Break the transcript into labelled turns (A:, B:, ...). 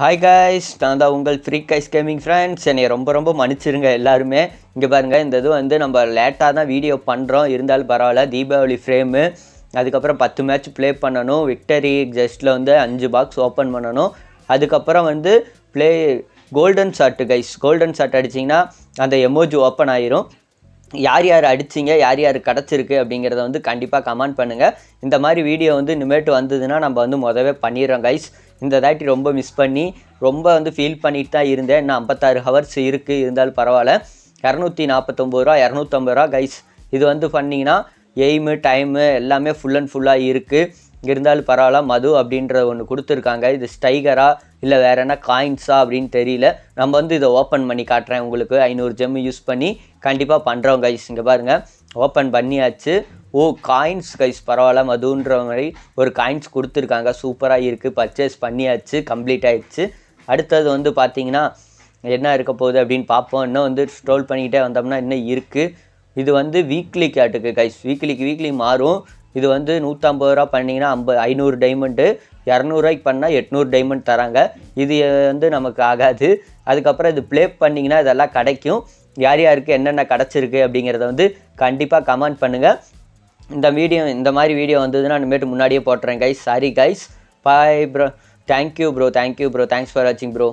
A: hi guys நான் தான் உங்கள் ஃப்ரீ கைஸ் கேமிங் ஃப்ரெண்ட்ஸ் என்னை ரொம்ப ரொம்ப மன்னிச்சிருங்க எல்லாருமே இங்கே பாருங்கள் இந்த இது வந்து நம்ம லேட்டாக தான் வீடியோ பண்ணுறோம் இருந்தாலும் பரவாயில்ல தீபாவளி ஃப்ரேமு அதுக்கப்புறம் பத்து மேட்ச் ப்ளே பண்ணணும் விக்டரி ஜஸ்ட்டில் வந்து அஞ்சு பாக்ஸ் ஓப்பன் பண்ணணும் அதுக்கப்புறம் வந்து play golden shot guys golden shot அடிச்சிங்கன்னா அந்த எமோஜி ஓப்பன் ஆயிரும் யார் யார் அடிச்சிங்க யார் யார் கிடச்சிருக்கு அப்படிங்கிறத வந்து கண்டிப்பாக கமெண்ட் பண்ணுங்கள் இந்த மாதிரி வீடியோ வந்து இனிமேட்டு வந்ததுன்னா நம்ம வந்து முதவே பண்ணிடுறோம் கைஸ் இந்த தாட்டி ரொம்ப மிஸ் பண்ணி ரொம்ப வந்து ஃபீல் பண்ணிட்டு தான் இருந்தேன் நான் ஐம்பத்தாறு ஹவர்ஸ் இருக்குது இருந்தாலும் பரவாயில்ல இரநூத்தி நாற்பத்தொம்பது ரூபா இரநூத்தம்பது ரூபா கைஸ் இது வந்து பண்ணிங்கன்னா எய்மு டைமு எல்லாமே ஃபுல் அண்ட் ஃபுல்லாக இருக்குது இருந்தாலும் பரவாயில்ல மது அப்படின்ற ஒன்று கொடுத்துருக்காங்க இது ஸ்டைகரா இல்லை வேறு என்ன காயின்ஸா அப்படின்னு தெரியல நம்ம வந்து இதை ஓப்பன் பண்ணி காட்டுறேன் உங்களுக்கு ஐநூறு ஜெம் யூஸ் பண்ணி கண்டிப்பாக பண்ணுறோம் கைஸ் இங்கே பாருங்கள் ஓப்பன் பண்ணியாச்சு ஓ காயின்ஸ் கைஸ் பரவாயில்ல மதுன்ற மாதிரி ஒரு காயின்ஸ் கொடுத்துருக்காங்க சூப்பராக இருக்குது பர்ச்சேஸ் பண்ணியாச்சு கம்ப்ளீட் ஆகிடுச்சு அடுத்தது வந்து பார்த்திங்கன்னா என்ன இருக்க போகுது அப்படின்னு பார்ப்போம் இன்னும் வந்து ஸ்ட்ரோல் பண்ணிக்கிட்டே வந்தோம்னா இன்னும் இருக்குது இது வந்து வீக்லி கேட்டுக்கு கைஸ் வீக்லிக்கு வீக்லி மாறும் இது வந்து நூற்றம்பது ரூபா பண்ணிங்கன்னா ஐம்பது ஐநூறு டைமண்டு இரநூறுவாய்க்கு பண்ணால் எட்நூறு டைமண்ட் தராங்க இது வந்து நமக்கு ஆகாது அதுக்கப்புறம் இது ப்ளே பண்ணிங்கன்னா இதெல்லாம் கிடைக்கும் யார் யாருக்கு என்னென்ன கிடச்சிருக்கு அப்படிங்கிறத வந்து கண்டிப்பாக கமெண்ட் பண்ணுங்கள் இந்த வீடியோ இந்த மாதிரி வீடியோ வந்ததுன்னா இனிமேட்டு முன்னாடியே போட்டுறேன் guys sorry guys bye bro thank you bro thank you bro thanks for வாட்சிங் ப்ரோ